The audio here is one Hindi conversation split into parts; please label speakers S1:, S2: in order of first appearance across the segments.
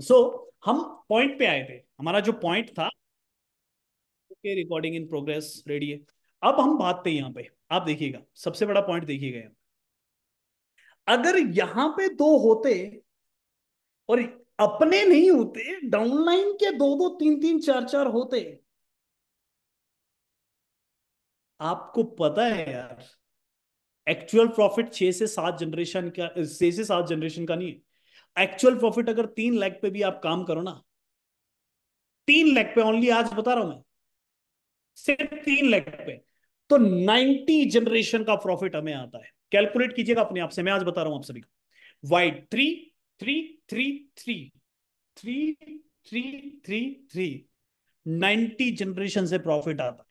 S1: सो so, हम पॉइंट पे आए थे हमारा जो पॉइंट था okay recording in progress ready है अब हम बात थे यहां पे आप देखिएगा सबसे बड़ा पॉइंट देखिएगा अगर यहां पे दो होते और अपने नहीं होते डाउनलाइन के दो दो तीन तीन चार चार होते आपको पता है यार एक्चुअल प्रॉफिट छह से सात जनरेशन का छह से सात जनरेशन का नहीं है एक्चुअल प्रॉफिट अगर तीन लाख पे भी आप काम करो ना तीन लाख पे ओनली आज बता रहा हूं मैं सिर्फ तीन लाख पे तो नाइनटी जनरेशन का प्रॉफिट हमें आता है कैलकुलेट कीजिएगा अपने आप से मैं आज बता रहा हूं आप सभी को white three three three three three three three three ninety generation से प्रॉफिट आता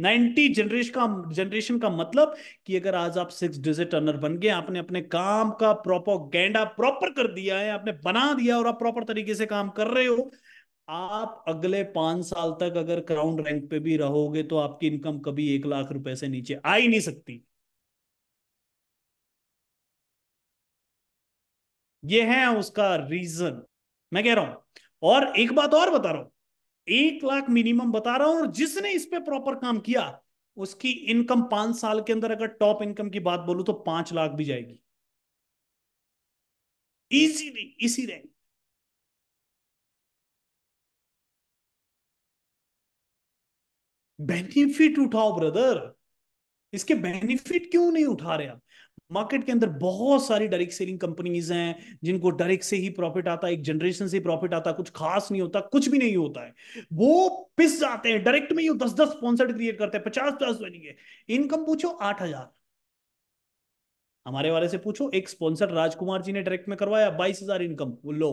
S1: नाइन्टी जनरेशन का जनरेशन का मतलब कि अगर आज आप सिक्स डिजिट अनर बन गए आपने अपने काम का प्रॉपर गेंडा प्रॉपर कर दिया है आपने बना दिया और आप प्रॉपर तरीके से काम कर रहे हो आप अगले पांच साल तक अगर क्राउन रैंक पे भी रहोगे तो आपकी इनकम कभी एक लाख रुपए से नीचे आ ही नहीं सकती ये है उसका रीजन मैं कह रहा हूं और एक बात और बता रहा हूं एक लाख मिनिमम बता रहा हूं और जिसने इस पे प्रॉपर काम किया उसकी इनकम पांच साल के अंदर अगर टॉप इनकम की बात बोलू तो पांच लाख भी जाएगी इजीली इसी रैंक बेनिफिट उठाओ ब्रदर इसके बेनिफिट क्यों नहीं उठा रहे आप मार्केट के अंदर बहुत सारी डायरेक्ट सेलिंग कंपनीज हैं जिनको डायरेक्ट से ही प्रॉफिट आता है एक जनरेशन से प्रॉफिट आता है कुछ खास नहीं होता कुछ भी नहीं होता है वो पिस जाते हैं डायरेक्ट में ही दस दस स्पॉन्सर्ड क्रिएट करते हैं पचास पचास बनेंगे इनकम पूछो आठ हजार हमारे वाले से पूछो एक स्पॉन्सर राजकुमार जी ने डायरेक्ट में करवाया बाईस हजार इनकम वो लो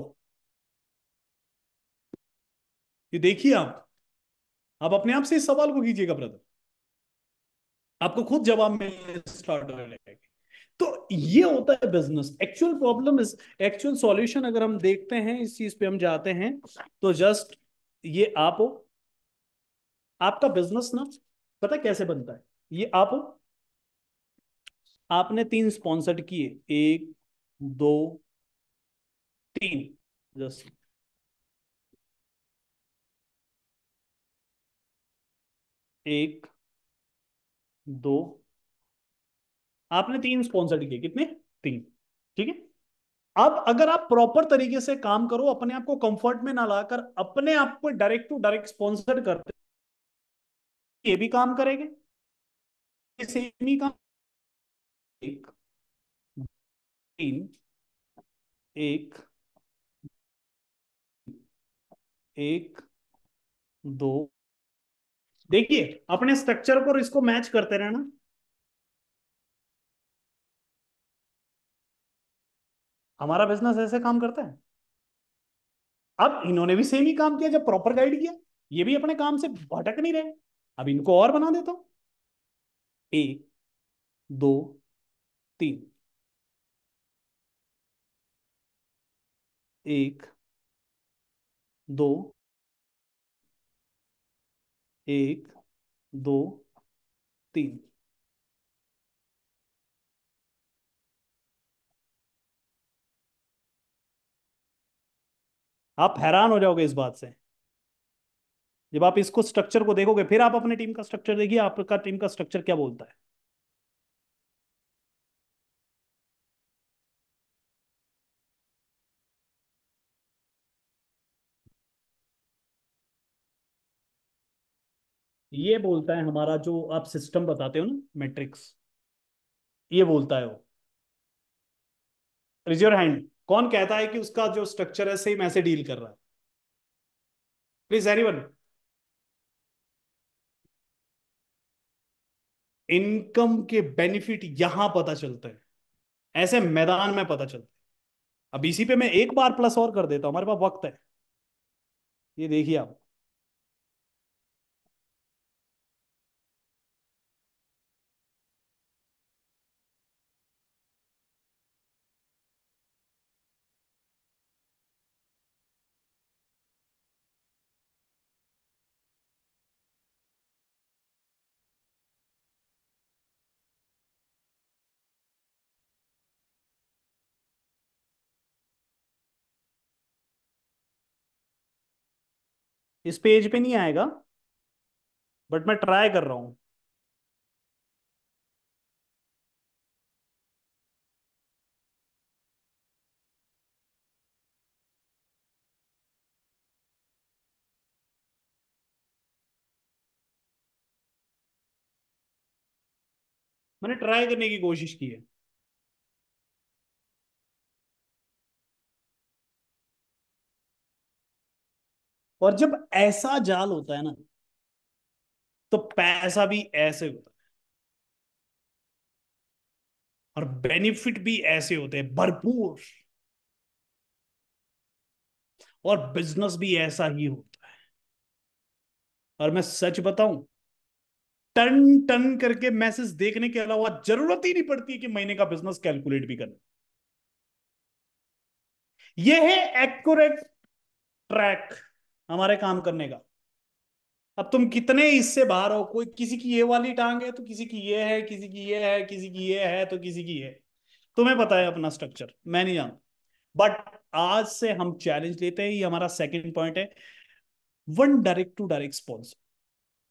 S1: ये देखिए आप आप अपने आप से इस सवाल को कीजिएगा ब्रदर आपको खुद जवाब मिलने स्टार्ट हो जाएगा ये होता है business actual problem is actual solution अगर हम देखते हैं इस चीज पे हम जाते हैं तो जस्ट ये आप हो आपका बिजनेस ना पता कैसे बनता है ये आप हो आपने तीन स्पॉन्सर्ड किए एक दो तीन जस्ट एक दो आपने तीन स्पॉन्सर किए कितने तीन ठीक है अब अगर आप प्रॉपर तरीके से काम करो अपने आप को कंफर्ट में ना लाकर अपने आप को डायरेक्ट टू डायरेक्ट स्पॉन्सर करते ये भी काम करेंगे सेम ही काम एक तीन एक एक दो देखिए अपने स्ट्रक्चर को इसको मैच करते रहना हमारा बिजनेस ऐसे काम करता है अब इन्होंने भी सेम ही काम किया जब प्रॉपर गाइड किया ये भी अपने काम से भटक नहीं रहे अब इनको और बना देता हूं एक दो तीन एक दो एक दो तीन आप हैरान हो जाओगे इस बात से जब आप इसको स्ट्रक्चर को देखोगे फिर आप अपने टीम का स्ट्रक्चर देखिए आपका टीम का स्ट्रक्चर क्या बोलता है ये बोलता है हमारा जो आप सिस्टम बताते हो ना मैट्रिक्स ये बोलता है वो रिज योर हैंड कौन कहता है कि उसका जो स्ट्रक्चर है सेम ऐसे डील कर रहा है प्लीज एनीवन इनकम के बेनिफिट यहां पता चलते हैं ऐसे मैदान में पता चलता है अब इसी पे मैं एक बार प्लस और कर देता हूं हमारे पास वक्त है ये देखिए आप इस पेज पे नहीं आएगा बट मैं ट्राई कर रहा हूं मैंने ट्राई करने की कोशिश की है और जब ऐसा जाल होता है ना तो पैसा भी ऐसे होता है और बेनिफिट भी ऐसे होते हैं भरपूर और बिजनेस भी ऐसा ही होता है और मैं सच बताऊं टन टन करके मैसेज देखने के अलावा जरूरत ही नहीं पड़ती कि महीने का बिजनेस कैलकुलेट भी करना यह है एक्यूरेट ट्रैक हमारे काम करने का अब तुम कितने इससे बाहर हो कोई किसी की ये वाली टांग है तो किसी की ये है किसी की ये है किसी की ये है तो किसी की ये तुम्हें पता है अपना स्ट्रक्चर मैं नहीं जानता बट आज से हम चैलेंज लेते हैं ये हमारा सेकंड पॉइंट है one direct two direct sponsor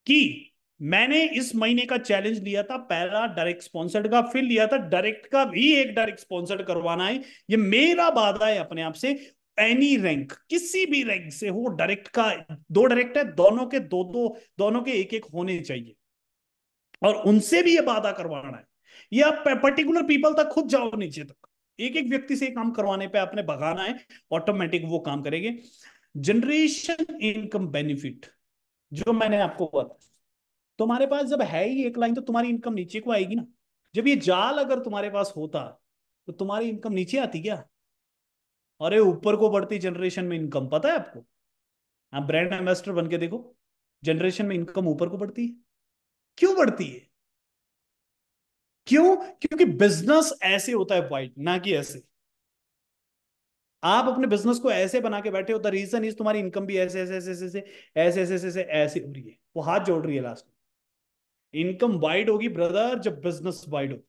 S1: कि मैंने इस महीने का चैलेंज लिया था पहला डायरेक्ट स्पॉन्सर्ड का फिर लिया था डायरेक्ट का भी एक डायरेक्ट स्पॉन्सर्ड करवाना है ये मेरा वादा है अपने आप से एनी रैंक किसी भी रैंक से हो डायरेक्ट का दो डायरेक्ट है दोनों के दो दो दोनों के एक एक होने चाहिए और उनसे भी ये वादा करवाना है ये आप पर्टिकुलर पीपल तक खुद जाओ नीचे तक एक एक व्यक्ति से काम करवाने पे आपने भगाना है ऑटोमेटिक वो काम करेंगे जनरेशन इनकम बेनिफिट जो मैंने आपको बताया तुम्हारे पास जब है ही एक लाइन तो तुम्हारी इनकम नीचे को आएगी ना जब ये जाल अगर तुम्हारे पास होता तो तुम्हारी इनकम नीचे आती क्या अरे ऊपर को बढ़ती जनरेशन में इनकम पता है आपको आप ब्रांड एम्बेसडर बन के देखो जनरेशन में इनकम ऊपर को बढ़ती है क्यों बढ़ती है क्यों क्योंकि बिजनेस ऐसे होता है वाइट ना कि ऐसे आप अपने बिजनेस को ऐसे बना के बैठे हो द रीजन इज तुम्हारी इनकम भी ऐसे ऐसे ऐसे ऐसे ऐसे ऐसे ऐसे ऐसे हो रही है वो हाथ जोड़ रही है लास्ट में इनकम वाइड होगी ब्रदर जब बिजनेस वाइड होगा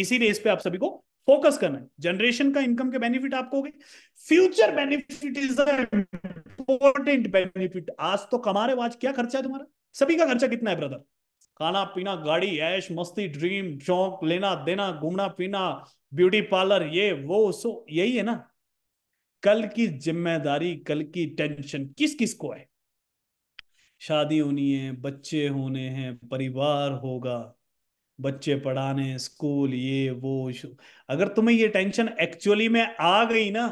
S1: इसीलिए इस पे आप सभी को फोकस करना है जनरेशन का इनकम के बेनिफिट आपको हो गए future benefit is important benefit आज तो कमा रहे हो आज क्या खर्चा है तुम्हारा सभी का खर्चा कितना है ब्रदर खाना पीना गाड़ी ऐश मस्ती ड्रीम शौक लेना देना घूमना पीना ब्यूटी पार्लर ये वो सो यही है ना कल की जिम्मेदारी कल की टेंशन किस किस को है शादी होनी है बच्चे होने हैं परिवार होगा बच्चे पढ़ाने स्कूल ये वो अगर तुम्हें ये टेंशन एक्चुअली में आ गई ना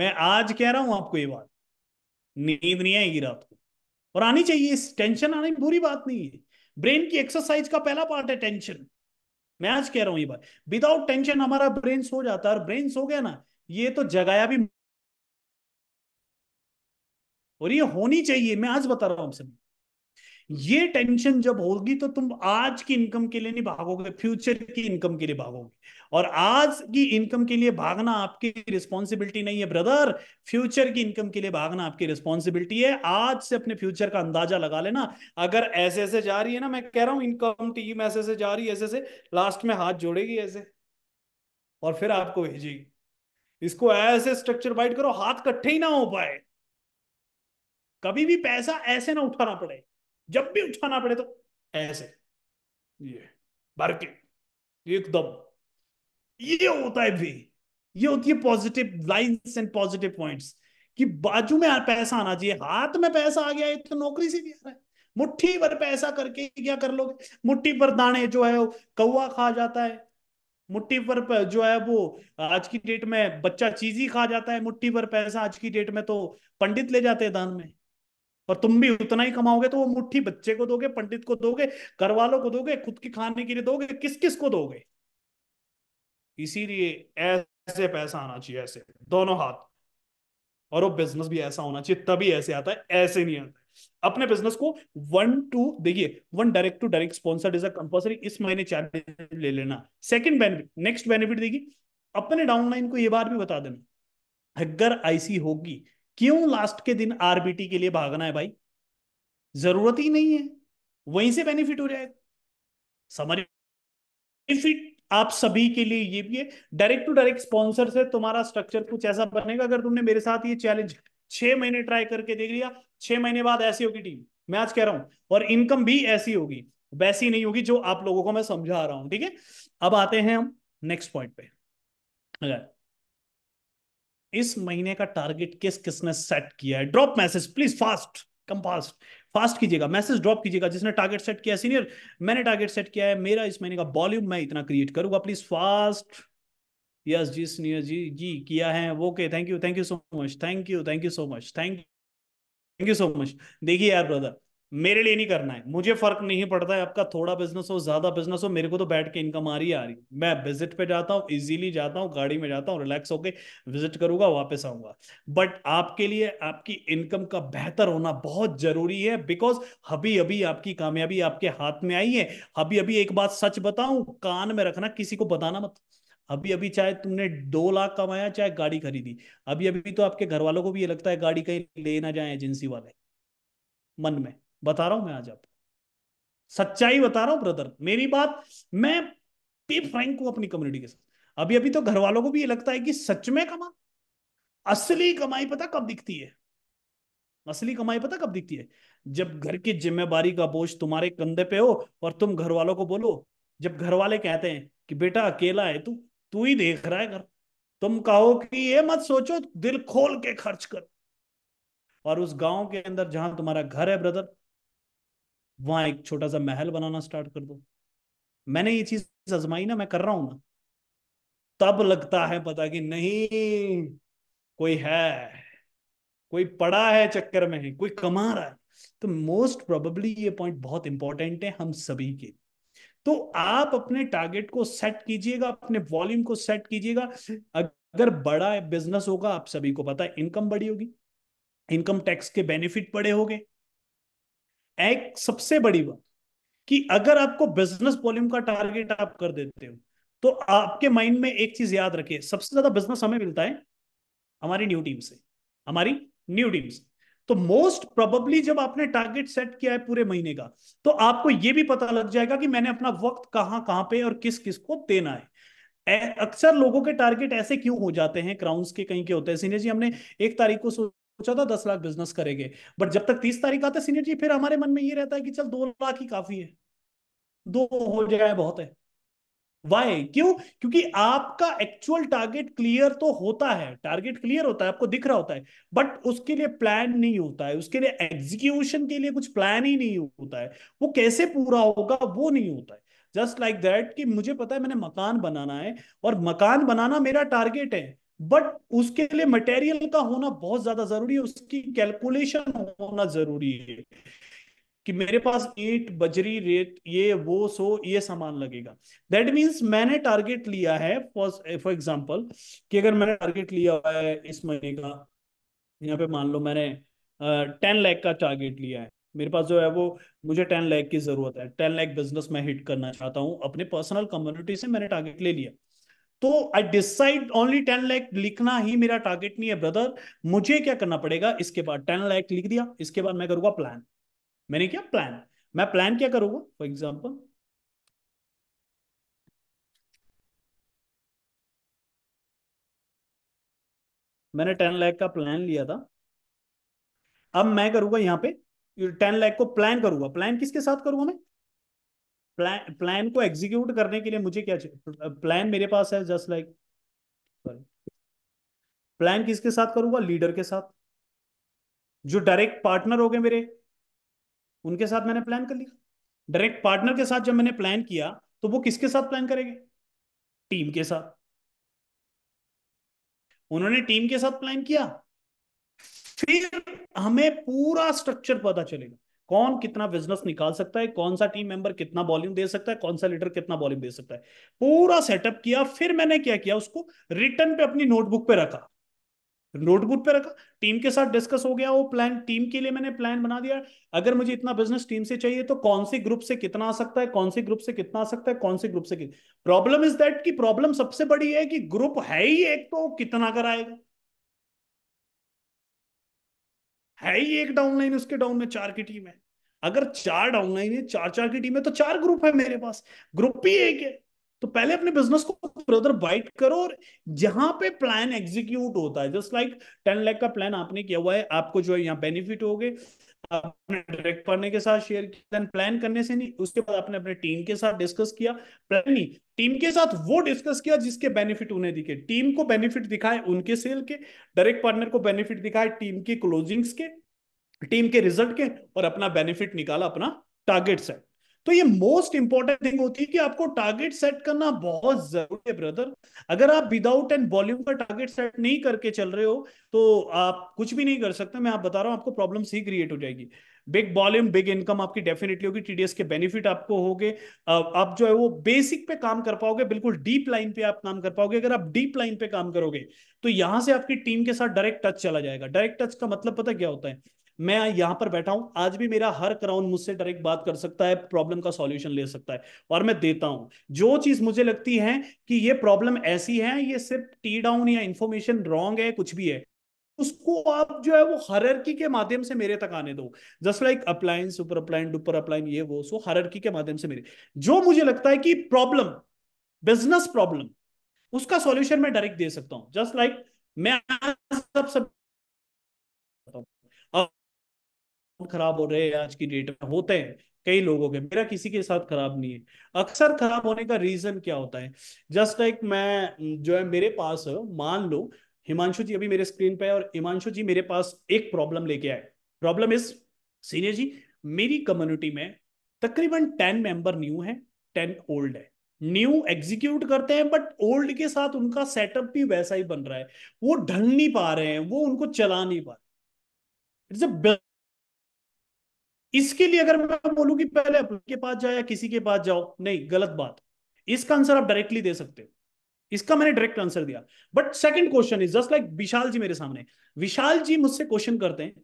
S1: मैं आज कह रहा हूं आपको ये बात नींद नहीं आएगी रात को और आनी चाहिए इस टेंशन आने बुरी बात नहीं है ब्रेन की एक्सरसाइज का पहला पार्ट है टेंशन मैं आज कह रहा हूं ये बात विदाउट टेंशन हमारा ब्रेन सो जाता है और ब्रेन सो गया ना ये तो जगाया भी और ये होनी चाहिए मैं आज बता रहा हूं सभी ये टेंशन जब होगी तो तुम आज की इनकम के लिए नहीं भागोगे फ्यूचर की इनकम के लिए भागोगे और आज की इनकम के लिए भागना आपकी रिस्पॉन्सिबिलिटी नहीं है ब्रदर फ्यूचर की इनकम के लिए भागना आपकी रिस्पॉन्सिबिलिटी है आज से अपने फ्यूचर का अंदाजा लगा लेना अगर ऐसे ऐसे जा रही है ना मैं कह रहा हूं इनकम टीम ऐसे ऐसे जा रही है ऐसे ऐसे लास्ट में हाथ जोड़ेगी ऐसे और फिर आपको भेजेगी इसको ऐसे स्ट्रक्चर बाइट करो हाथ कट्ठे ही ना हो पाए कभी भी पैसा ऐसे ना उठाना पड़े जब भी उठाना पड़े तो ऐसे ये भर के एकदम ये होता है भी ये होती है positive lines and positive points कि बाजू में पैसा आना चाहिए हाथ में पैसा आ गया ये तो नौकरी से भी आ रहा है मुट्ठी भर पैसा करके क्या कर लोगे मुट्ठी पर दाने जो है वो कौआ खा जाता है मुट्ठी पर जो है वो आज की डेट में बच्चा चीज ही खा जाता है मुट्ठी पर पैसा आज की डेट में तो पंडित ले जाते हैं दान में और तुम भी उतना ही कमाओगे तो वो मुट्ठी बच्चे को दोगे पंडित को दोगे घर वालों को दोगे खुद के खाने के लिए दोगे किस किस को दोगे इसीलिए ऐसे पैसा आना चाहिए ऐसे दोनों हाथ और वो बिजनेस भी ऐसा होना चाहिए तभी ऐसे आता है ऐसे नहीं आता अपने बिजनेस को वन टू देखिए one direct two direct sponsor is a compulsory इस महीने चैलेंज ले लेना सेकंड बेनिफिट नेक्स्ट बेनिफिट देखिए अपने डाउनलाइन को ये बात भी बता देना अगर आईसी होगी क्यों लास्ट के दिन आरबीटी के लिए भागना है भाई जरूरत ही नहीं है वहीं से बेनिफिट हो जाएगा समरी बेनिफिट आप सभी के लिए ये भी है डायरेक्ट टू डायरेक्ट स्पॉन्सर से तुम्हारा स्ट्रक्चर कुछ ऐसा बनेगा अगर तुमने मेरे साथ ये चैलेंज छह महीने ट्राई करके देख लिया छह महीने बाद ऐसी होगी टीम मैं आज कह रहा हूं और इनकम भी ऐसी होगी वैसी नहीं होगी जो आप लोगों को मैं समझा रहा हूं ठीक है अब आते हैं हम नेक्स्ट पॉइंट पे अगर इस महीने का टारगेट किस किसने सेट किया है drop message please fast come fast fast कीजिएगा मैसेज ड्रॉप कीजिएगा जिसने टारगेट सेट किया सीनियर मैंने टारगेट सेट किया है मेरा इस महीने का वॉल्यूम मैं इतना क्रिएट करूंगा please fast yes ji senior ji ji किया है okay thank you thank you so much thank you thank you so much thank you thank you so much देखिए यार ब्रदर मेरे लिए नहीं करना है मुझे फर्क नहीं पड़ता है आपका थोड़ा बिजनेस हो ज्यादा बिजनेस हो मेरे को तो बैठ के इनकम आ रही आ रही मैं विजिट पे जाता हूँ इजीली जाता हूँ गाड़ी में जाता हूँ रिलैक्स होके विजिट करूंगा वापस आऊंगा बट आपके लिए आपकी इनकम का बेहतर होना बहुत जरूरी है बिकॉज अभी अभी आपकी कामयाबी आपके हाथ में आई है अभी अभी एक बात सच बताऊं कान में रखना किसी को बताना मत अभी अभी चाहे तुमने दो लाख कमाया चाहे गाड़ी खरीदी अभी अभी तो आपके घर वालों को भी ये लगता है गाड़ी कहीं ले ना जाए एजेंसी वाले मन में बता रहा हूं मैं आज आपको सच्चाई बता रहा हूं ब्रदर मेरी बात मैं पे फ्रैंक हूं अपनी कम्युनिटी के साथ अभी अभी तो घर वालों को भी ये लगता है कि सच में कमा असली कमाई पता कब दिखती है असली कमाई पता कब दिखती है जब घर की जिम्मेदारी का बोझ तुम्हारे कंधे पे हो और तुम घर वालों को बोलो जब घर वाले कहते हैं कि बेटा अकेला है तू तू ही देख रहा है घर तुम कहो कि ये मत सोचो दिल खोल के खर्च कर और उस गांव के अंदर जहां तुम्हारा घर है ब्रदर वहां एक छोटा सा महल बनाना स्टार्ट कर दो मैंने ये चीज आजमाई ना मैं कर रहा हूं ना तब लगता है पता कि नहीं कोई है कोई पड़ा है चक्कर में कोई कमा रहा है तो मोस्ट प्रोबेबली ये पॉइंट बहुत इंपॉर्टेंट है हम सभी के तो आप अपने टारगेट को सेट कीजिएगा अपने वॉल्यूम को सेट कीजिएगा अगर बड़ा बिजनेस होगा आप सभी को पता है इनकम बड़ी होगी इनकम टैक्स के बेनिफिट बड़े होंगे एक सबसे बड़ी बात कि अगर आपको बिजनेस वॉल्यूम का टारगेट आप कर देते हो तो आपके माइंड में एक चीज याद रखिए सबसे ज्यादा बिजनेस हमें मिलता है हमारी न्यू टीम से हमारी न्यू टीम से तो मोस्ट प्रोबेबली जब आपने टारगेट सेट किया है पूरे महीने का तो आपको यह भी पता लग जाएगा कि मैंने अपना वक्त कहां कहां पे और किस किस को देना है अक्सर लोगों के टारगेट ऐसे क्यों हो जाते हैं क्राउन्स के कहीं के होते हैं सीनियर जी हमने एक तारीख को सोच सोचा था दस लाख बिजनेस करेंगे बट जब तक तीस तारीख आता है सीनियर जी फिर हमारे मन में ये रहता है कि चल दो लाख ही काफी है दो हो जाए बहुत है वाई क्यों क्योंकि आपका एक्चुअल टारगेट क्लियर तो होता है टारगेट क्लियर होता है आपको दिख रहा होता है बट उसके लिए प्लान नहीं होता है उसके लिए एग्जीक्यूशन के लिए कुछ प्लान ही नहीं होता है वो कैसे पूरा होगा वो नहीं होता है जस्ट लाइक दैट कि मुझे पता है मैंने मकान बनाना है और मकान बनाना मेरा टारगेट है बट उसके लिए मटेरियल का होना बहुत ज्यादा जरूरी है उसकी कैलकुलेशन होना जरूरी है कि मेरे पास ईट बजरी रेत ये वो सो ये सामान लगेगा दैट मीन्स मैंने टारगेट लिया है फॉर एग्जाम्पल कि अगर मैंने टारगेट लिया है इस महीने का यहाँ पे मान लो मैंने टेन लैख का टारगेट लिया है मेरे पास जो है वो मुझे टेन लैख की जरूरत है टेन लैख बिजनेस मैं हिट करना चाहता हूँ अपने पर्सनल कम्युनिटी से मैंने टारगेट ले लिया तो I decide only ten lakh लिखना ही मेरा टारगेट नहीं है ब्रदर मुझे क्या करना पड़ेगा इसके बाद टेन लैख लिख दिया इसके बाद मैं करूंगा प्लान मैंने क्या प्लान मैं प्लान क्या करूंगा फॉर एग्जाम्पल मैंने टेन लैख का प्लान लिया था अब मैं करूंगा यहां पे टेन लैख को प्लान करूंगा प्लान किसके साथ करूंगा मैं प्लान प्लान को एग्जीक्यूट करने के लिए मुझे क्या चाहिए प्लान मेरे पास है जस्ट लाइक सॉरी प्लान किसके साथ करूंगा लीडर के साथ जो डायरेक्ट पार्टनर हो गए मेरे उनके साथ मैंने प्लान कर लिया डायरेक्ट पार्टनर के साथ जब मैंने प्लान किया तो वो किसके साथ प्लान करेंगे टीम के साथ उन्होंने टीम के साथ प्लान किया फिर हमें पूरा स्ट्रक्चर पता चलेगा कौन कितना बिजनेस निकाल सकता है कौन सा टीम मेंबर कितना वॉल्यूम दे सकता है कौन सा लीडर कितना वॉल्यूम दे सकता है पूरा सेटअप किया फिर मैंने क्या किया उसको रिटर्न पे अपनी नोटबुक पे रखा नोटबुक पे रखा टीम के साथ डिस्कस हो गया वो प्लान टीम के लिए मैंने प्लान बना दिया अगर मुझे इतना बिजनेस टीम से चाहिए तो कौन से ग्रुप से कितना आ सकता है कौन से ग्रुप से कितना आ सकता है कौन से ग्रुप से प्रॉब्लम इज दैट की प्रॉब्लम सबसे बड़ी है कि ग्रुप है ही एक तो कितना कराएगा है ही एक डाउनलाइन उसके डाउन में चार की टीम है अगर चार डाउनलाइन है चार चार की टीम है तो चार ग्रुप है मेरे पास ग्रुप भी एक है तो पहले अपने बिजनेस को ब्रदर बाइट करो और जहां पे प्लान एग्जीक्यूट होता है जस्ट लाइक टेन लैख का प्लान आपने किया हुआ है आपको जो है यहाँ बेनिफिट हो गए आपने डायरेक्ट पढ़ने के साथ शेयर किया देन प्लान करने से नहीं उसके बाद आपने अपने टीम के साथ डिस्कस किया प्लान नहीं टीम के साथ वो डिस्कस किया जिसके बेनिफिट उन्हें दिखे टीम को बेनिफिट दिखाए उनके सेल के डायरेक्ट पार्टनर को बेनिफिट दिखाए टीम के क्लोजिंग्स के टीम के रिजल्ट के और अपना बेनिफिट निकाला अपना टारगेट सेट तो ये मोस्ट इंपॉर्टेंट थिंग होती है कि आपको टारगेट सेट करना बहुत जरूरी है ब्रदर अगर आप विदाउट एंड वॉल्यूम का टारगेट सेट नहीं करके चल रहे हो तो आप कुछ भी नहीं कर सकते मैं आप बता रहा हूँ आपको प्रॉब्लम ही क्रिएट हो जाएगी बिग वॉल्यूम बिग इनकम आपकी डेफिनेटली होगी टीडीएस के बेनिफिट आपको हो गए आप जो है वो बेसिक पे काम कर पाओगे बिल्कुल डीप लाइन पे आप काम कर पाओगे अगर आप डीप लाइन पे काम करोगे तो यहां से आपकी टीम के साथ डायरेक्ट टच चला जाएगा डायरेक्ट टच का मतलब पता क्या होता है मैं यहां पर बैठा हूं आज भी मेरा हर क्राउन मुझसे डायरेक्ट बात कर सकता है प्रॉब्लम का सॉल्यूशन ले सकता है और मैं देता हूं जो चीज मुझे लगती है कि ये प्रॉब्लम ऐसी है ये सिर्फ टी डाउन या इंफॉर्मेशन रॉन्ग है कुछ भी है उसको आप जो है वो हररकी के माध्यम से मेरे तक आने दो just like upline super upline duper upline ये वो सो हररकी के माध्यम से मेरे जो मुझे लगता है कि प्रॉब्लम बिजनेस प्रॉब्लम उसका सॉल्यूशन मैं डायरेक्ट दे सकता हूं जस्ट लाइक like, मैं सब सब खराब हो रहे हैं आज की डेट में होते हैं कई लोगों के मेरा किसी के साथ खराब नहीं है अक्सर खराब होने का रीजन क्या होता है जस्ट लाइक like मैं जो है मेरे पास मान लो हिमांशु जी अभी मेरे स्क्रीन पे है और हिमांशु जी मेरे पास एक प्रॉब्लम लेके आए प्रॉब्लम इज सीनियर जी मेरी कम्युनिटी में तकरीबन टेन मेंबर न्यू है टेन ओल्ड है न्यू एग्जीक्यूट करते हैं बट ओल्ड के साथ उनका सेटअप भी वैसा ही बन रहा है वो ढल नहीं पा रहे हैं वो उनको चला नहीं पा रहे इट्स अ इसके लिए अगर मैं बोलूं कि पहले अपने के पास जाओ या किसी के पास जाओ नहीं गलत बात इसका आंसर आप डायरेक्टली दे सकते हो इसका मैंने डायरेक्ट आंसर दिया but second question is just like Vishal ji मेरे सामने विशाल जी मुझसे क्वेश्चन करते हैं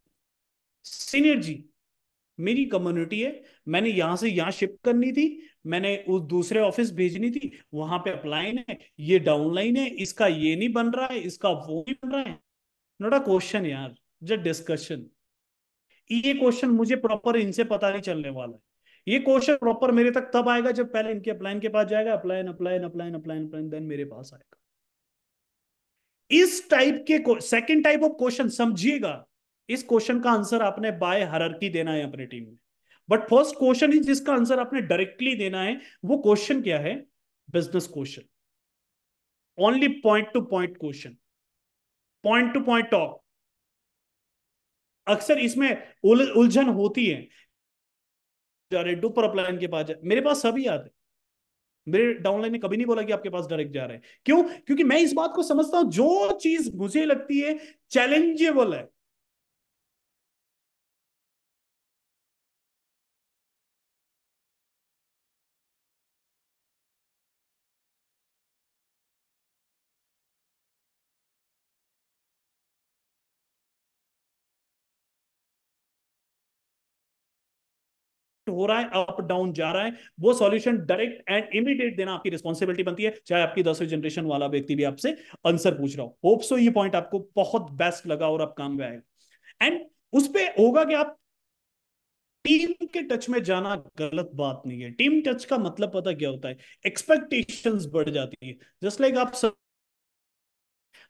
S1: सीनियर जी मेरी कम्युनिटी है मैंने यहां से यहां शिफ्ट करनी थी मैंने उस दूसरे ऑफिस भेजनी थी वहां पे अपलाइन है ये डाउनलाइन है इसका ये नहीं बन रहा है इसका वो नहीं बन रहा है नॉट अ क्वेश्चन यार जस्ट डिस्कशन ये क्वेश्चन मुझे प्रॉपर इनसे पता नहीं चलने वाला है ये क्वेश्चन प्रॉपर मेरे तक तब आएगा जब पहले इनके अपलाइन के पास जाएगा upline upline upline upline upline then मेरे पास आएगा इस टाइप के सेकेंड टाइप ऑफ क्वेश्चन समझिएगा इस क्वेश्चन का आंसर आपने बाय हरकी देना है अपने टीम में बट फर्स्ट क्वेश्चन इज जिसका आंसर आपने डायरेक्टली देना है वो क्वेश्चन क्या है business question only point to point question point to point talk अक्सर इसमें उल, उलझन होती है जा रहे डुपर अपलाइन के पास मेरे पास सभी याद है मेरे डाउनलाइन ने कभी नहीं बोला कि आपके पास डायरेक्ट जा रहे हैं क्यों क्योंकि मैं इस बात को समझता हूं जो चीज मुझे लगती है चैलेंजेबल है हो रहा है अप डाउन जा रहा है वो सॉल्यूशन डायरेक्ट एंड इमीडिएट देना आपकी रिस्पॉन्सिबिलिटी बनती है चाहे आपकी दसवें जनरेशन वाला व्यक्ति भी आपसे आंसर पूछ रहा हो होप सो ये पॉइंट आपको बहुत बेस्ट लगा और आप काम में आएगा एंड उस पर होगा कि आप टीम के टच में जाना गलत बात नहीं है टीम टच का मतलब पता क्या होता है एक्सपेक्टेशंस बढ़ जाती है जस्ट लाइक like आप सब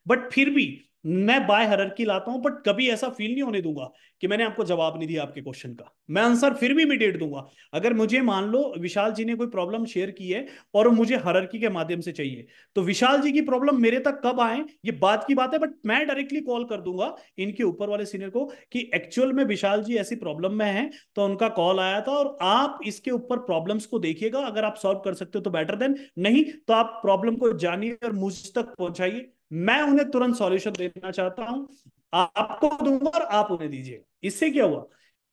S1: बट फिर भी मैं बाय की लाता हूं बट कभी ऐसा फील नहीं होने दूंगा कि मैंने आपको जवाब नहीं दिया आपके क्वेश्चन का मैं आंसर फिर भी इमीडिएट दूंगा अगर मुझे मान लो विशाल जी ने कोई प्रॉब्लम शेयर की है और मुझे हरकी के माध्यम से चाहिए तो विशाल जी की प्रॉब्लम मेरे तक कब आए ये बात की बात है बट मैं डायरेक्टली कॉल कर दूंगा इनके ऊपर वाले सीनियर को कि एक्चुअल में विशाल जी ऐसी प्रॉब्लम में है तो उनका कॉल आया था और आप इसके ऊपर प्रॉब्लम्स को देखिएगा अगर आप सॉल्व कर सकते हो तो बेटर देन नहीं तो आप प्रॉब्लम को जानिए और मुझ तक पहुंचाइए मैं उन्हें तुरंत सॉल्यूशन देना चाहता हूं आपको दूंगा और आप उन्हें दीजिएगा इससे क्या हुआ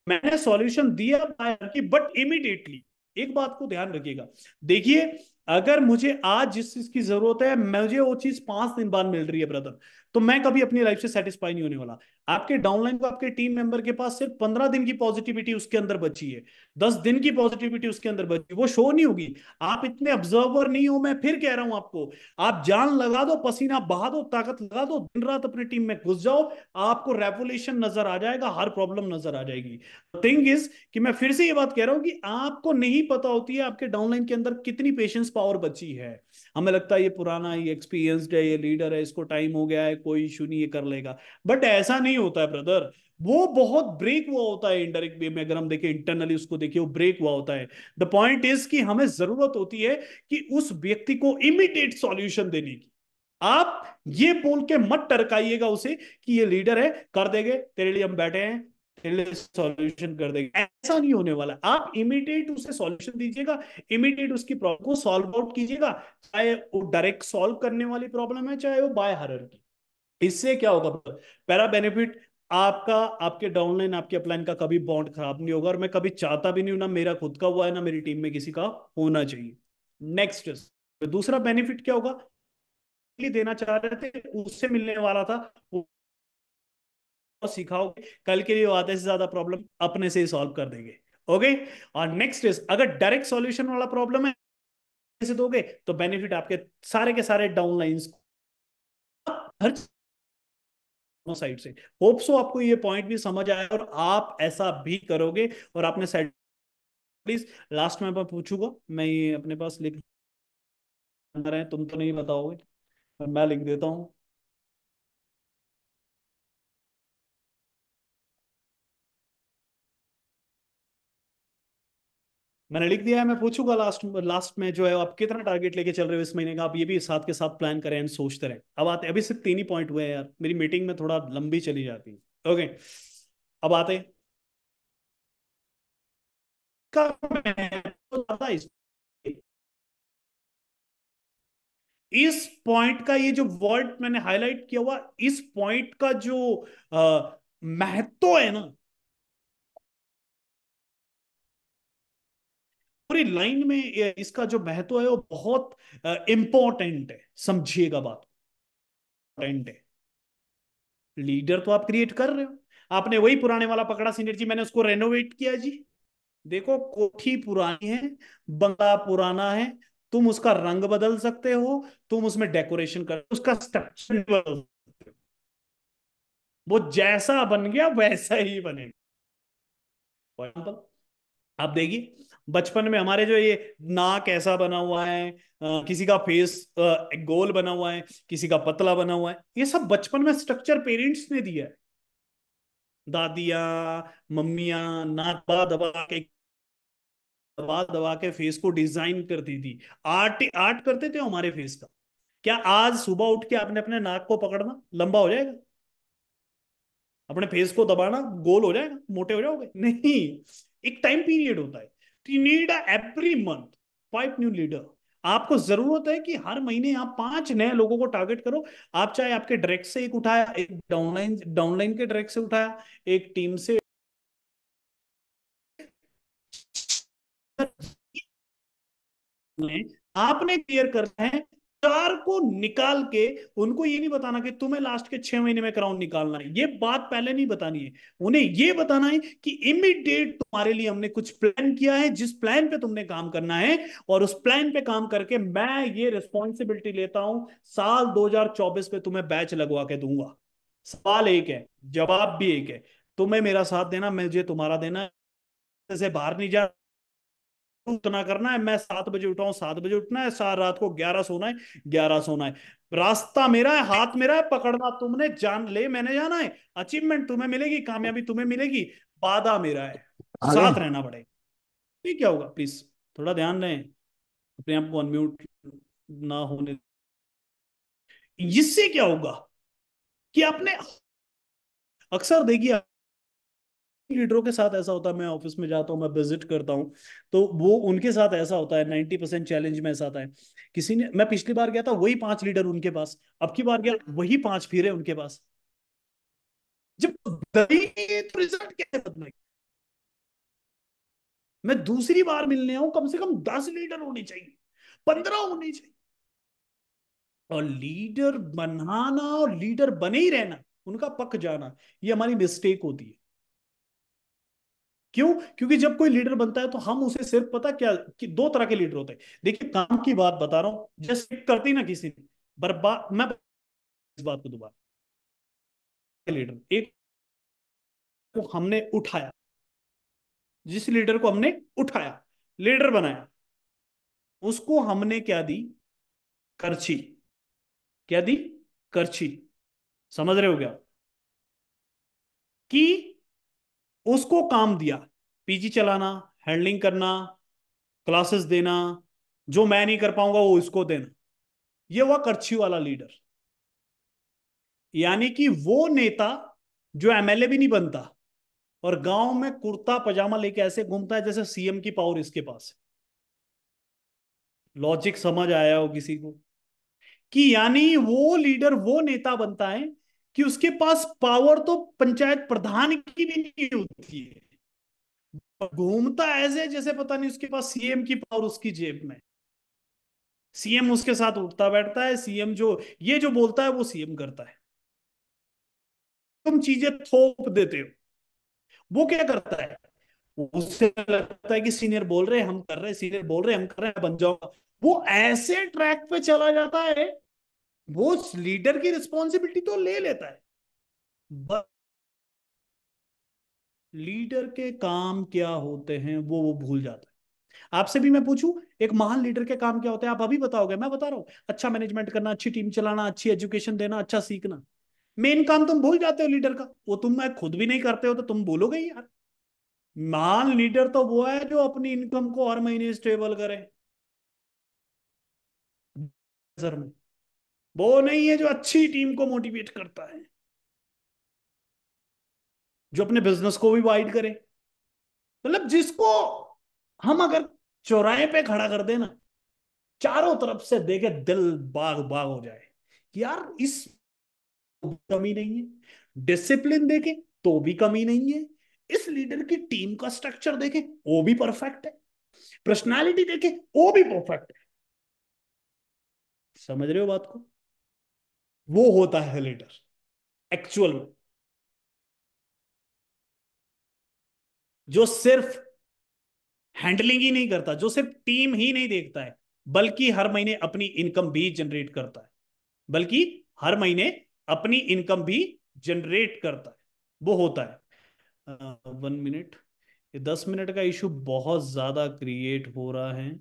S1: मैंने सॉल्यूशन दिया बायर की बट इमीडिएटली एक बात को ध्यान रखिएगा देखिए अगर मुझे आज जिस चीज की जरूरत है मुझे वो चीज पांच दिन बाद मिल रही है ब्रदर तो मैं कभी अपनी लाइफ से सेटिस्फाई नहीं होने वाला आपके डाउनलाइन को आपके टीम मेंबर के पास सिर्फ पंद्रह दिन की पॉजिटिविटी उसके अंदर बची है दस दिन की पॉजिटिविटी उसके अंदर बची वो शो नहीं होगी आप इतने ऑब्जर्वर नहीं हो मैं फिर कह रहा हूं आपको आप जान लगा दो पसीना बहा दो ताकत लगा दो दिन रात अपनी टीम में घुस जाओ आपको रेवोल्यूशन नजर आ जाएगा हर प्रॉब्लम नजर आ जाएगी थिंग इज कि मैं फिर से ये बात कह रहा हूं कि आपको नहीं पता होती है आपके डाउनलाइन के अंदर कितनी पेशेंस पावर बची है हमें लगता है ये पुराना ये एक्सपीरियंसड है ये लीडर है इसको टाइम हो गया है कोई इशू नहीं ये कर लेगा बट ऐसा नहीं होता है ब्रदर वो बहुत ब्रेक हुआ होता है इनडायरेक्ट वे में अगर हम देखें इंटरनली उसको देखिए वो ब्रेक हुआ होता है द पॉइंट इज कि हमें जरूरत होती है कि उस व्यक्ति को इमीडिएट सॉल्यूशन देने की आप ये बोल के मत टरकाइएगा उसे कि ये लीडर है कर देंगे तेरे लिए हम बैठे हैं सॉल्यूशन कर देगा ऐसा नहीं होने वाला आप इमीडिएट उसे सॉल्यूशन दीजिएगा इमीडिएट उसकी प्रॉब्लम को सॉल्व आउट कीजिएगा चाहे वो डायरेक्ट सॉल्व करने वाली प्रॉब्लम है चाहे वो बाय हर की इससे क्या होगा पैरा बेनिफिट आपका आपके डाउनलाइन आपके अपलाइन का कभी बॉन्ड खराब नहीं होगा और मैं कभी चाहता भी नहीं हूं ना मेरा खुद का हुआ है ना मेरी टीम में किसी का होना चाहिए नेक्स्ट दूसरा बेनिफिट क्या होगा देना चाह रहे थे उससे मिलने वाला था वो सिखाओगे कल के लिए आधे से ज्यादा प्रॉब्लम अपने से ही सॉल्व कर देंगे ओके और नेक्स्ट इज अगर डायरेक्ट सॉल्यूशन वाला प्रॉब्लम है से दोगे तो बेनिफिट आपके सारे के सारे डाउन हर साइड से होप सो आपको ये पॉइंट भी समझ आया और आप ऐसा भी करोगे और आपने साइड प्लीज लास्ट में पूछूंगा मैं ये अपने पास लिख रहे हैं तुम तो नहीं बताओगे मैं लिख देता हूँ मैंने लिख दिया है मैं पूछूंगा लास्ट लास्ट में जो है आप कितना टारगेट लेके चल रहे हो इस महीने का आप ये भी साथ के साथ प्लान करें एंड सोचते रहें अब आते अभी सिर्फ तीन ही पॉइंट हुए हैं यार मेरी मीटिंग में थोड़ा लंबी चली जाती है ओके अब आते इस पॉइंट का ये जो वर्ड मैंने हाईलाइट किया हुआ इस पॉइंट का जो महत्व है ना पूरी लाइन में इसका जो महत्व है वो बहुत इंपॉर्टेंट है समझिएगा बात इंपॉर्टेंट है लीडर तो आप क्रिएट कर रहे हो आपने वही पुराने वाला पकड़ा सीनियर जी मैंने उसको रेनोवेट किया जी देखो कोठी पुरानी है बंगला पुराना है तुम उसका रंग बदल सकते हो तुम उसमें डेकोरेशन कर उसका स्ट्रक्चर बदल सकते हो वो जैसा बन गया वैसा ही बनेगा आप देखिए बचपन में हमारे जो ये नाक ऐसा बना हुआ है आ, किसी का फेस आ, गोल बना हुआ है किसी का पतला बना हुआ है ये सब बचपन में स्ट्रक्चर पेरेंट्स ने दिया है दादिया मम्मिया नाक दबा दबा के दबा दबा के फेस को डिजाइन कर दी थी आर्ट आर्ट करते थे हमारे फेस का क्या आज सुबह उठ के आपने अपने नाक को पकड़ना लंबा हो जाएगा अपने फेस को दबाना गोल हो जाएगा मोटे हो जाओगे नहीं एक टाइम पीरियड होता है need every month every new leader आपको जरूरत है कि हर महीने आप पांच नए लोगों को टारगेट करो आप चाहे आपके डायरेक्ट से एक उठाया एक डाउनलाइन डाउनलाइन के डायरेक्ट से उठाया एक टीम से आपने क्लियर करना है स्टार को निकाल के उनको ये नहीं बताना कि तुम्हें लास्ट के छह महीने में क्राउन निकालना है ये बात पहले नहीं बतानी है उन्हें ये बताना है कि इमीडिएट तुम्हारे लिए हमने कुछ प्लान किया है जिस प्लान पे तुमने काम करना है और उस प्लान पे काम करके मैं ये रिस्पॉन्सिबिलिटी लेता हूं साल 2024 पे तुम्हें बैच लगवा के दूंगा सवाल एक है जवाब भी एक है तुम्हें मेरा साथ देना मुझे तुम्हारा देना से बाहर नहीं जा उतना करना है मैं सात बजे उठाऊं सात बजे उठना है सार रात को ग्यारह सोना है ग्यारह सोना है रास्ता मेरा है हाथ मेरा है पकड़ना तुमने जान ले मैंने जाना है अचीवमेंट तुम्हें मिलेगी कामयाबी तुम्हें मिलेगी बाधा मेरा है साथ रहना पड़ेगा ठीक क्या होगा प्लीज थोड़ा ध्यान दें अपने आप को अनम्यूट ना होने इससे क्या होगा कि आपने अक्सर देखिए लीडरों के साथ ऐसा होता है मैं ऑफिस में जाता हूँ मैं विजिट करता हूँ तो वो उनके साथ ऐसा होता है नाइनटी परसेंट चैलेंज में ऐसा है किसी ने मैं पिछली बार गया था वही पांच लीडर उनके पास अब की बार गया हम्म। वही पांच फिर है उनके पास जब तो रिजल्ट कैसे है मैं दूसरी बार मिलने आऊं कम से कम दस लीडर होने चाहिए पंद्रह होने चाहिए और लीडर बनाना और लीडर बने ही रहना उनका पक जाना ये हमारी मिस्टेक होती है क्यों क्योंकि जब कोई लीडर बनता है तो हम उसे सिर्फ पता क्या कि दो तरह के लीडर होते हैं देखिए काम की बात बता रहा हूं जैसे करती ना किसी ने बर्बाद मैं इस बात को दोबारा लीडर एक को हमने उठाया जिस लीडर को हमने उठाया लीडर बनाया उसको हमने क्या दी करछी क्या दी करछी समझ रहे हो क्या कि उसको काम दिया पीजी चलाना हैंडलिंग करना क्लासेस देना जो मैं नहीं कर पाऊंगा वो उसको देना ये हुआ करछी वाला लीडर यानी कि वो नेता जो एमएलए भी नहीं बनता और गांव में कुर्ता पजामा लेके ऐसे घूमता है जैसे सीएम की पावर इसके पास है लॉजिक समझ आया हो किसी को कि यानी वो लीडर वो नेता बनता है कि उसके पास पावर तो पंचायत प्रधान की भी नहीं होती है घूमता ऐसे जैसे पता नहीं उसके पास सीएम की पावर उसकी जेब में सीएम उसके साथ उठता बैठता है सीएम जो ये जो बोलता है वो सीएम करता है तुम चीजें थोप देते हो वो क्या करता है उससे लगता है कि सीनियर बोल रहे हम कर रहे सीनियर बोल रहे हम कर रहे बन जाऊंगा वो ऐसे ट्रैक पे चला जाता है वो लीडर की रिस्पॉन्सिबिलिटी तो ले लेता है लीडर के काम क्या होते हैं वो वो भूल जाता है आपसे भी मैं पूछूं एक महान लीडर के काम क्या होते हैं आप अभी बताओगे मैं बता रहा हूं अच्छा मैनेजमेंट करना अच्छी टीम चलाना अच्छी एजुकेशन देना अच्छा सीखना मेन काम तुम भूल जाते हो लीडर का वो तुम मैं खुद भी नहीं करते हो तो तुम भूलोगे यार महान लीडर तो वो है जो अपनी इनकम को हर महीने स्टेबल करे में वो नहीं है जो अच्छी टीम को मोटिवेट करता है जो अपने बिजनेस को भी वाइड करे मतलब जिसको हम अगर चौराहे पे खड़ा कर देना चारों तरफ से देखे दिल बाग बाग हो जाए यार इस कमी नहीं है डिसिप्लिन देखे तो भी कमी नहीं है इस लीडर की टीम का स्ट्रक्चर देखे वो भी परफेक्ट है पर्सनालिटी देखे वो भी परफेक्ट है समझ रहे हो बात को वो होता है लीडर एक्चुअल में जो सिर्फ हैंडलिंग ही नहीं करता जो सिर्फ टीम ही नहीं देखता है बल्कि हर महीने अपनी इनकम भी जनरेट करता है बल्कि हर महीने अपनी इनकम भी जनरेट करता है वो होता है वन मिनट दस मिनट का इशू बहुत ज्यादा क्रिएट हो रहा है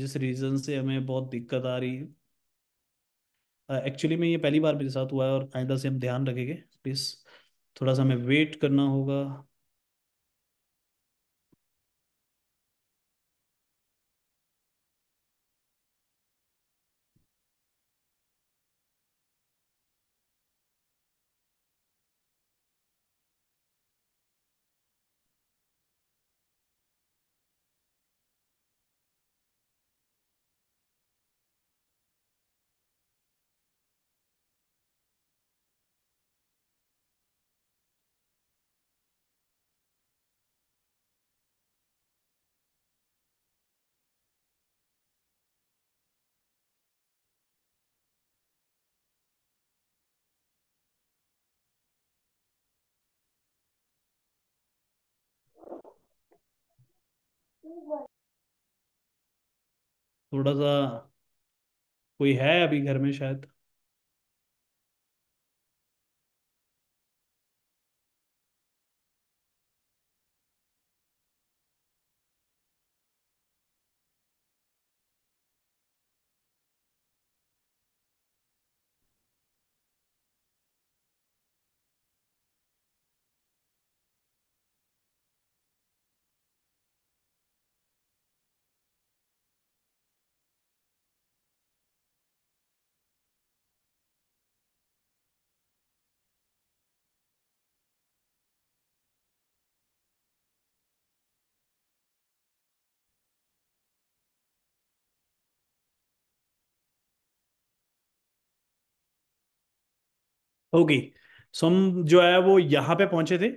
S1: जिस रीजन से हमें बहुत दिक्कत आ रही है एक्चुअली में ये पहली बार मेरे साथ हुआ है और आइंदा से हम ध्यान रखेंगे प्लीज थोड़ा सा हमें वेट करना होगा थोड़ा सा कोई है अभी घर में शायद होगी सो हम जो है वो यहाँ पे पहुंचे थे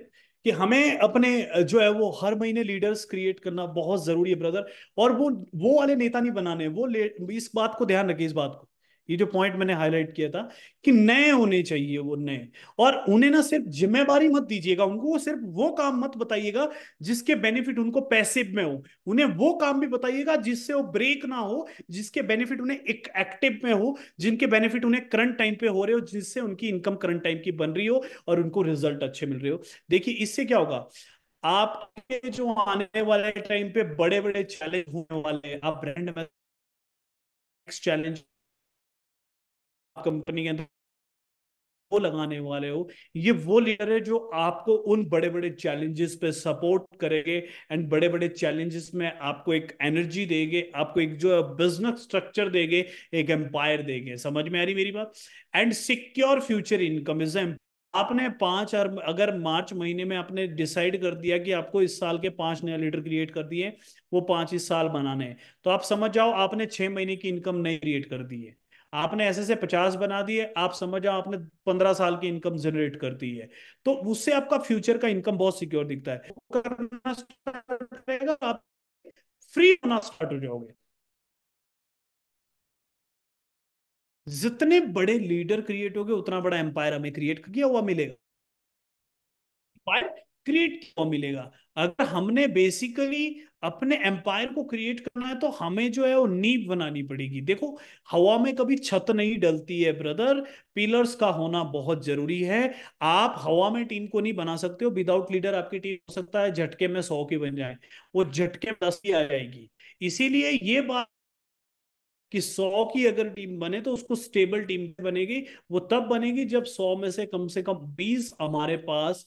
S1: कि हमें अपने जो है वो हर महीने लीडर्स क्रिएट करना बहुत जरूरी है ब्रदर और वो वो वाले नेता नहीं बनाने वो इस बात को ध्यान रखिए इस बात को ये जो पॉइंट मैंने हाईलाइट किया था कि नए होने चाहिए वो नए और उन्हें ना सिर्फ जिम्मेदारी मत दीजिएगा उनको वो सिर्फ वो काम मत बताइएगा जिसके बेनिफिट उनको पैसिव में हो उन्हें वो काम भी बताइएगा जिससे वो ब्रेक ना हो जिसके बेनिफिट उन्हें एक एक्टिव में हो जिनके बेनिफिट उन्हें करंट टाइम पे हो रहे हो जिससे उनकी इनकम करंट टाइम की बन रही हो और उनको रिजल्ट अच्छे मिल रहे हो देखिए इससे क्या होगा आपके जो आने वाले टाइम पे बड़े बड़े चैलेंज होने वाले आप ब्रांड में चैलेंज कंपनी के अंदर वो लगाने वाले हो ये वो लीडर है जो आपको उन बड़े बड़े चैलेंजेस पे सपोर्ट करेंगे एंड बड़े बड़े चैलेंजेस में आपको एक एनर्जी देंगे आपको एक जो बिजनेस स्ट्रक्चर देंगे एक एम्पायर देंगे समझ में आ रही मेरी बात and secure future income is आपने पांच और अगर मार्च महीने में आपने डिसाइड कर दिया कि आपको इस साल के पांच नया लीडर क्रिएट कर दिए वो पांच इस साल बनाने हैं तो आप समझ जाओ आपने छह महीने की इनकम नहीं क्रिएट कर दी है आपने ऐसे से पचास बना दिए आप समझ आओ आपने पंद्रह साल की इनकम जनरेट कर दी है तो उससे आपका फ्यूचर का इनकम बहुत सिक्योर दिखता है करना आप फ्री होना स्टार्ट हो जाओगे जितने बड़े लीडर क्रिएट गए उतना बड़ा एम्पायर हमें क्रिएट किया हुआ मिलेगा क्रिएट क्यों मिलेगा अगर हमने बेसिकली अपने एम्पायर को क्रिएट करना है तो हमें जो है वो नींव बनानी पड़ेगी देखो हवा में कभी छत नहीं डलती है ब्रदर पिलर्स का होना बहुत जरूरी है आप हवा में टीम को नहीं बना सकते हो विदाउट लीडर आपकी टीम हो सकता है झटके में सौ की बन जाए वो झटके में दस की आ जाएगी इसीलिए ये बात कि सौ की अगर टीम बने तो उसको स्टेबल टीम बनेगी वो तब बनेगी जब सौ में से कम से कम बीस हमारे पास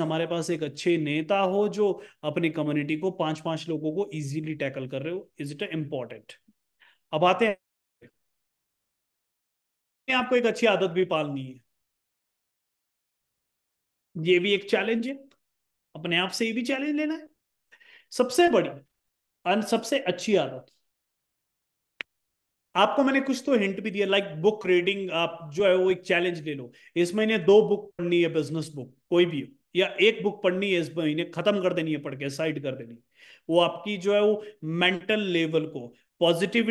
S1: हमारे पास एक अच्छे नेता हो जो अपनी कम्युनिटी को पांच पांच लोगों को इजीली टैकल कर रहे हो इज इट इंपॉर्टेंट अब आते हैं आपको एक अच्छी आदत भी पालनी है ये भी एक चैलेंज है अपने आप से ये भी चैलेंज लेना है सबसे बड़ी और सबसे अच्छी आदत आपको मैंने कुछ तो हिंट भी दिया लाइक बुक रीडिंग आप जो है वो एक चैलेंज ले लो इस महीने दो बुक पढ़नी है बिजनेस बुक कोई भी हो या एक बुक पढ़नी है इस महीने खत्म कर देनी है पढ़ के साइड कर देनी वो आपकी जो है वो मेंटल लेवल को पॉजिटिव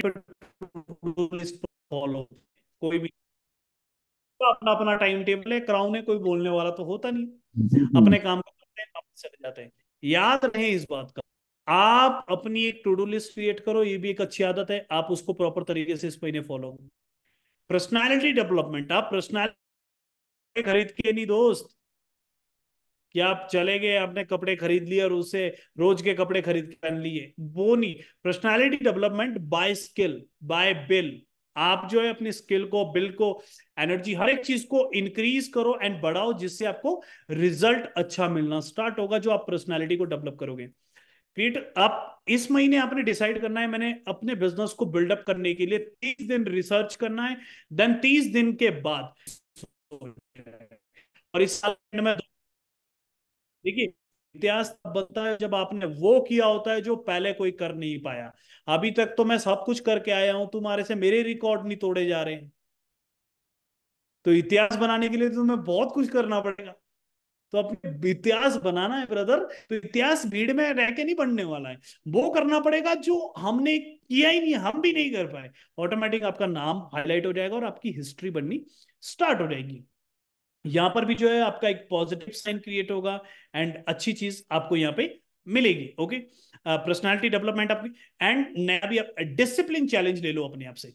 S1: फॉलो कोई भी तो अपना अपना टाइम टेबल है क्राउन है कोई बोलने वाला तो होता नहीं अपने काम करते हैं वापस चले जाते हैं याद रहे इस बात का आप अपनी एक टू डू लिस्ट क्रिएट करो ये भी एक अच्छी आदत है आप उसको प्रॉपर तरीके से इस महीने फॉलो करो पर्सनालिटी डेवलपमेंट आप पर्सनैलिटी खरीद के नहीं दोस्त कि आप चले गए आपने कपड़े खरीद लिए और उसे रोज के कपड़े खरीद के पहन लिए वो नहीं personality development by skill by bill आप जो है अपनी स्किल को बिल को एनर्जी हर एक चीज को इंक्रीज करो एंड बढ़ाओ जिससे आपको रिजल्ट अच्छा मिलना स्टार्ट होगा जो आप पर्सनैलिटी को डेवलप करोगे क्रिएट आप इस महीने आपने डिसाइड करना है मैंने अपने बिजनेस को बिल्डअप करने के लिए तीस दिन रिसर्च करना है देन तीस दिन के बाद और इस साल में दो देखिए इतिहास बनता है जब आपने वो किया होता है जो पहले कोई कर नहीं पाया अभी तक तो मैं सब कुछ करके आया हूं तुम्हारे से मेरे रिकॉर्ड नहीं तोड़े जा रहे तो इतिहास बनाने के लिए तो तुम्हें बहुत कुछ करना पड़ेगा तो अपने इतिहास बनाना है ब्रदर तो इतिहास भीड़ में रह के नहीं बनने वाला है वो करना पड़ेगा जो हमने किया ही नहीं हम भी नहीं कर पाए ऑटोमेटिक आपका नाम हाईलाइट हो जाएगा और आपकी हिस्ट्री बननी स्टार्ट हो जाएगी यहां पर भी जो है आपका एक पॉजिटिव साइन क्रिएट होगा एंड अच्छी चीज आपको यहाँ पे मिलेगी ओके पर्सनालिटी डेवलपमेंट आपकी एंड नया भी डिसिप्लिन चैलेंज ले लो अपने आप से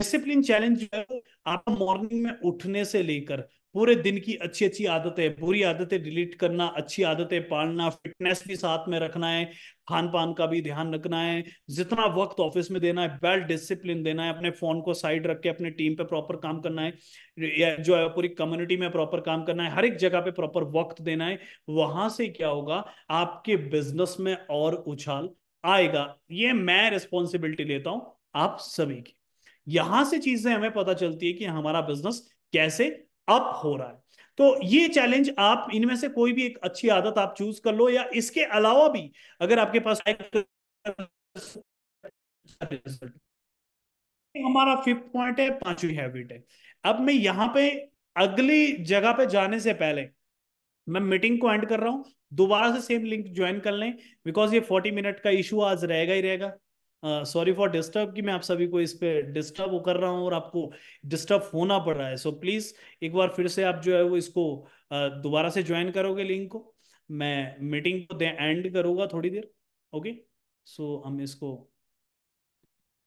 S1: डिसिप्लिन चैलेंज जो है आप मॉर्निंग में उठने से लेकर पूरे दिन की अच्छी अच्छी आदतें बुरी आदतें डिलीट करना अच्छी आदतें पालना फिटनेस भी साथ में रखना है खान पान का भी ध्यान रखना है जितना वक्त ऑफिस में देना है वेल डिसिप्लिन देना है अपने फोन को साइड रख के अपने टीम पे प्रॉपर काम करना है जो है पूरी कम्युनिटी में प्रॉपर काम करना है हर एक जगह पे प्रॉपर वक्त देना है वहां से क्या होगा आपके बिजनेस में और उछाल आएगा ये मैं रिस्पॉन्सिबिलिटी लेता हूं आप सभी की यहां से चीजें हमें पता चलती है कि हमारा बिजनेस कैसे अप हो रहा है तो ये चैलेंज आप इनमें से कोई भी एक अच्छी आदत आप चूज कर लो या इसके अलावा भी अगर आपके पास तो हमारा फिफ्थ पॉइंट है पांचवी हैबिट है अब मैं यहां पे अगली जगह पे जाने से पहले मैं मीटिंग को एंड कर रहा हूं दोबारा से सेम लिंक ज्वाइन कर लें बिकॉज ये फोर्टी मिनट का इशू आज रहेगा ही रहेगा सॉरी फॉर डिस्टर्ब कि मैं आप सभी को इस पे डिस्टर्ब कर रहा हूँ और आपको डिस्टर्ब होना पड़ रहा है सो so, प्लीज एक बार फिर से आप जो है वो इसको uh, दोबारा से ज्वाइन करोगे लिंक को मैं मीटिंग को एंड करूँगा थोड़ी देर ओके okay? सो so, हम इसको